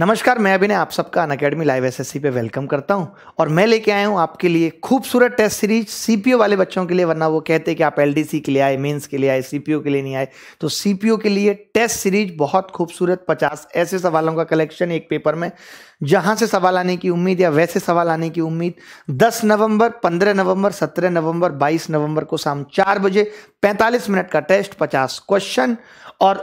नमस्कार मैं ने आप सबका अन अकेडमी लाइव एस पे वेलकम करता हूं और मैं लेके आया हूं आपके लिए खूबसूरत टेस्ट सीरीज सीपीओ वाले बच्चों के लिए वरना वो कहते हैं कि आप एलडीसी के लिए आए मेंस के लिए आए सीपीओ के लिए नहीं आए तो सीपीओ के लिए टेस्ट सीरीज बहुत खूबसूरत पचास ऐसे सवालों का कलेक्शन एक पेपर में जहां से सवाल आने की उम्मीद या वैसे सवाल आने की उम्मीद 10 नवंबर 15 नवंबर 17 नवंबर 22 नवंबर को शाम चार बजे 45 मिनट का टेस्ट 50 क्वेश्चन और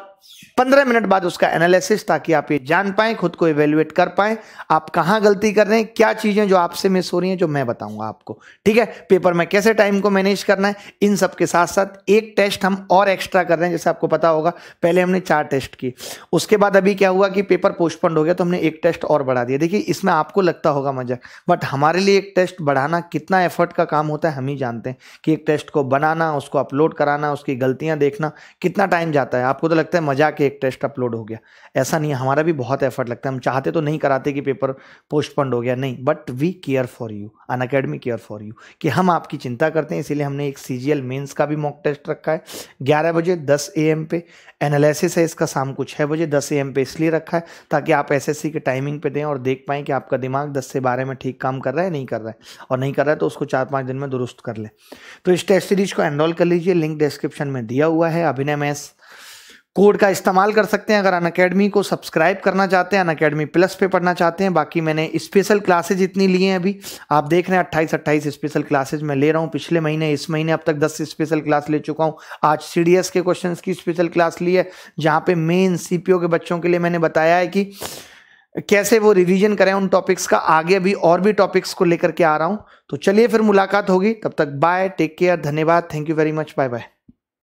पंद्रह मिनट बाद उसका एनालिसिस ताकि आप ये जान पाएं खुद को इवेल्युएट कर पाएं आप कहाँ गलती कर रहे हैं क्या चीज़ें जो आपसे मिस हो रही हैं जो मैं बताऊंगा आपको ठीक है पेपर में कैसे टाइम को मैनेज करना है इन सब के साथ साथ एक टेस्ट हम और एक्स्ट्रा कर रहे हैं जैसे आपको पता होगा पहले हमने चार टेस्ट किए उसके बाद अभी क्या हुआ कि पेपर पोस्टपोन्ड हो गया तो हमने एक टेस्ट और बढ़ा दिया देखिए इसमें आपको लगता होगा मजा बट हमारे लिए एक टेस्ट बढ़ाना कितना एफर्ट का काम होता है हम ही जानते हैं कि एक टेस्ट को बनाना उसको अपलोड कराना उसकी गलतियाँ देखना कितना टाइम जाता है आपको तो लगता है मजा के एक टेस्ट अपलोड हो गया ऐसा नहीं है हमारा भी बहुत एफर्ट लगता है हम चाहते तो नहीं कराते कि पेपर पोस्टपंड हो गया नहीं but we care for you Unacademy care for you कि हम आपकी चिंता करते हैं इसीलिए हमने एक सी जी मेन्स का भी मॉक टेस्ट रखा है ग्यारह बजे दस ए एम पे एनालिसिस है इसका शाम को छः बजे दस ए एम पे इसलिए रखा है ताकि आप एस एस सी के टाइमिंग पे दें और देख पाएं कि आपका दिमाग दस से बारह में ठीक काम कर रहा है नहीं कर रहा है और नहीं कर रहा है तो उसको चार पाँच दिन में दुरुस्त कर लें तो इस टेस्ट सीरीज को एनरोल कर लीजिए लिंक डिस्क्रिप्शन में दिया हुआ है अभिनय मैस कोड का इस्तेमाल कर सकते हैं अगर अन अकेडमी को सब्सक्राइब करना चाहते हैं अन अकेडमी प्लस पे पढ़ना चाहते हैं बाकी मैंने स्पेशल क्लासेज इतनी लिए हैं अभी आप देख रहे हैं अट्ठाईस अट्ठाईस स्पेशल क्लासेज मैं ले रहा हूँ पिछले महीने इस महीने अब तक दस स्पेशल क्लास ले चुका हूँ आज सी के क्वेश्चन की स्पेशल क्लास ली है जहाँ पे मेन सी के बच्चों के लिए मैंने बताया है कि कैसे वो रिविजन करें उन टॉपिक्स का आगे भी और भी टॉपिक्स को लेकर के आ रहा हूँ तो चलिए फिर मुलाकात होगी तब तक बाय टेक केयर धन्यवाद thank you very much bye bye